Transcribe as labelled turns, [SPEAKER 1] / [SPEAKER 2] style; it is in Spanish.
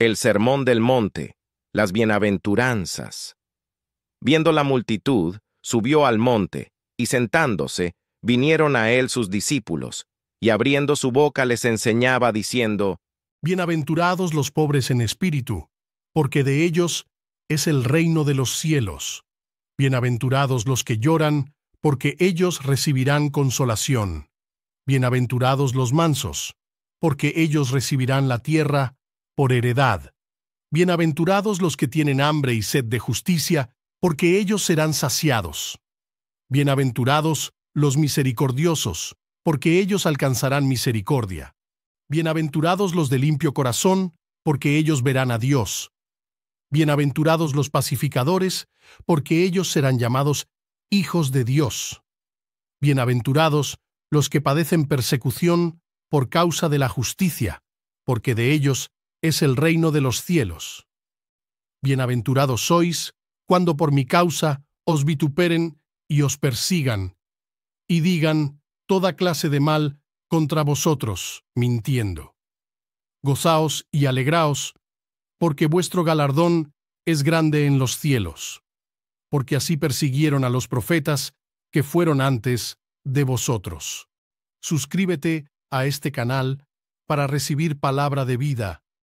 [SPEAKER 1] el sermón del monte, las bienaventuranzas. Viendo la multitud, subió al monte, y sentándose, vinieron a él sus discípulos, y abriendo su boca les enseñaba diciendo,
[SPEAKER 2] Bienaventurados los pobres en espíritu, porque de ellos es el reino de los cielos. Bienaventurados los que lloran, porque ellos recibirán consolación. Bienaventurados los mansos, porque ellos recibirán la tierra por heredad. Bienaventurados los que tienen hambre y sed de justicia, porque ellos serán saciados. Bienaventurados los misericordiosos, porque ellos alcanzarán misericordia. Bienaventurados los de limpio corazón, porque ellos verán a Dios. Bienaventurados los pacificadores, porque ellos serán llamados hijos de Dios. Bienaventurados los que padecen persecución por causa de la justicia, porque de ellos es el reino de los cielos. Bienaventurados sois cuando por mi causa os vituperen y os persigan, y digan toda clase de mal contra vosotros, mintiendo. Gozaos y alegraos, porque vuestro galardón es grande en los cielos, porque así persiguieron a los profetas que fueron antes de vosotros. Suscríbete a este canal para recibir palabra de vida